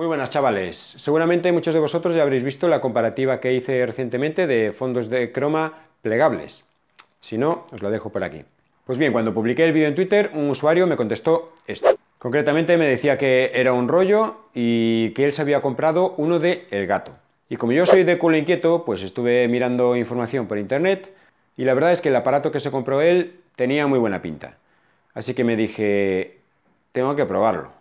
Muy buenas chavales, seguramente muchos de vosotros ya habréis visto la comparativa que hice recientemente de fondos de croma plegables. Si no, os lo dejo por aquí. Pues bien, cuando publiqué el vídeo en Twitter, un usuario me contestó esto. Concretamente me decía que era un rollo y que él se había comprado uno de El Gato. Y como yo soy de culo inquieto, pues estuve mirando información por internet y la verdad es que el aparato que se compró él tenía muy buena pinta. Así que me dije, tengo que probarlo.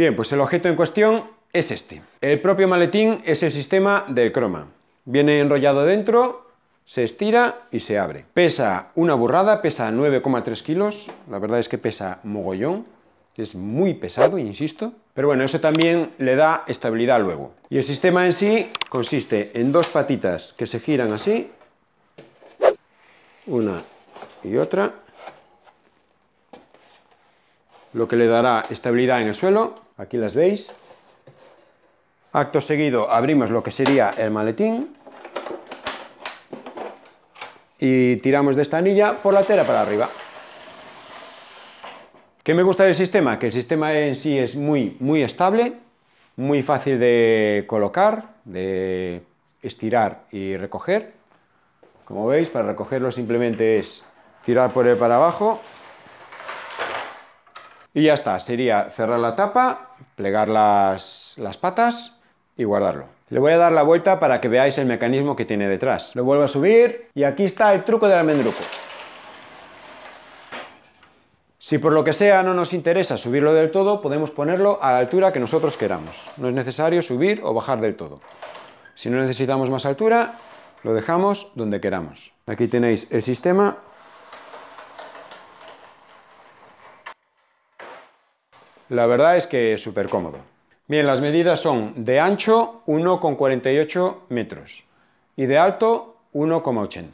Bien, pues el objeto en cuestión es este. El propio maletín es el sistema del croma. Viene enrollado dentro, se estira y se abre. Pesa una burrada, pesa 9,3 kilos, la verdad es que pesa mogollón, es muy pesado, insisto, pero bueno, eso también le da estabilidad luego. Y el sistema en sí consiste en dos patitas que se giran así, una y otra, lo que le dará estabilidad en el suelo Aquí las veis. Acto seguido abrimos lo que sería el maletín y tiramos de esta anilla por la tela para arriba. ¿Qué me gusta del sistema? Que el sistema en sí es muy, muy estable, muy fácil de colocar, de estirar y recoger. Como veis, para recogerlo simplemente es tirar por él para abajo y ya está, sería cerrar la tapa plegar las, las patas y guardarlo. Le voy a dar la vuelta para que veáis el mecanismo que tiene detrás. Lo vuelvo a subir y aquí está el truco del almendruco. Si por lo que sea no nos interesa subirlo del todo, podemos ponerlo a la altura que nosotros queramos. No es necesario subir o bajar del todo. Si no necesitamos más altura, lo dejamos donde queramos. Aquí tenéis el sistema La verdad es que es súper cómodo. Bien, las medidas son de ancho 1,48 metros y de alto 1,80.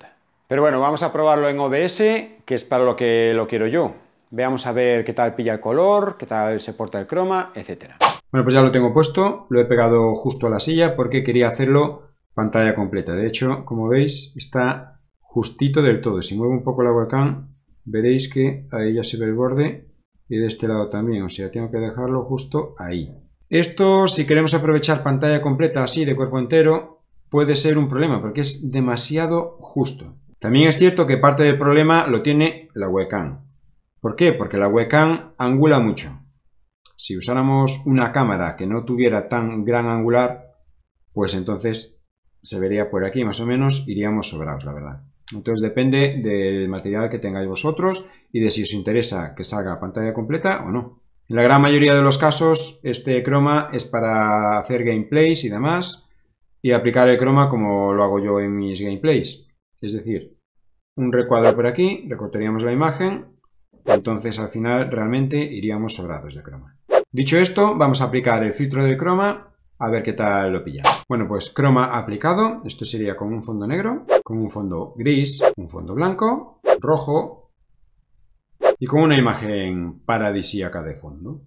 Pero bueno, vamos a probarlo en OBS, que es para lo que lo quiero yo. Veamos a ver qué tal pilla el color, qué tal se porta el croma, etc. Bueno, pues ya lo tengo puesto, lo he pegado justo a la silla porque quería hacerlo pantalla completa. De hecho, como veis, está justito del todo. Si muevo un poco el webcam, veréis que ahí ya se ve el borde y de este lado también, o sea, tengo que dejarlo justo ahí. Esto, si queremos aprovechar pantalla completa así de cuerpo entero, puede ser un problema porque es demasiado justo. También es cierto que parte del problema lo tiene la webcam. ¿Por qué? Porque la webcam angula mucho. Si usáramos una cámara que no tuviera tan gran angular, pues entonces se vería por aquí, más o menos iríamos sobrados, la verdad. Entonces depende del material que tengáis vosotros y de si os interesa que salga pantalla completa o no. En la gran mayoría de los casos, este croma es para hacer gameplays y demás, y aplicar el croma como lo hago yo en mis gameplays. Es decir, un recuadro por aquí, recortaríamos la imagen, entonces al final realmente iríamos sobrados de croma. Dicho esto, vamos a aplicar el filtro del croma a ver qué tal lo pilla. Bueno, pues croma aplicado, esto sería con un fondo negro, con un fondo gris, un fondo blanco, rojo, y con una imagen paradisíaca de fondo.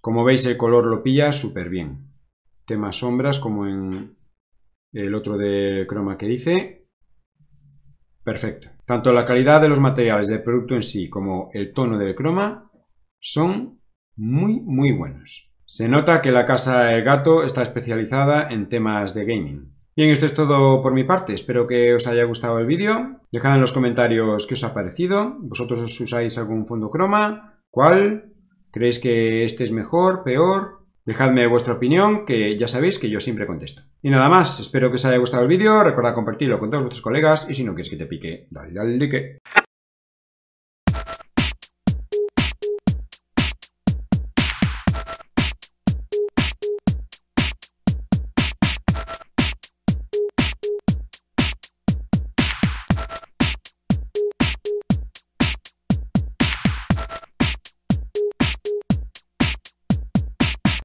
Como veis el color lo pilla súper bien. Temas sombras como en el otro de croma que hice. Perfecto. Tanto la calidad de los materiales del producto en sí como el tono del croma son muy muy buenos. Se nota que la casa del gato está especializada en temas de gaming. Bien, esto es todo por mi parte. Espero que os haya gustado el vídeo. Dejad en los comentarios qué os ha parecido. ¿Vosotros os usáis algún fondo croma? ¿Cuál? ¿Creéis que este es mejor? ¿Peor? Dejadme vuestra opinión, que ya sabéis que yo siempre contesto. Y nada más, espero que os haya gustado el vídeo, Recuerda compartirlo con todos vuestros colegas y si no quieres que te pique, dale, al like.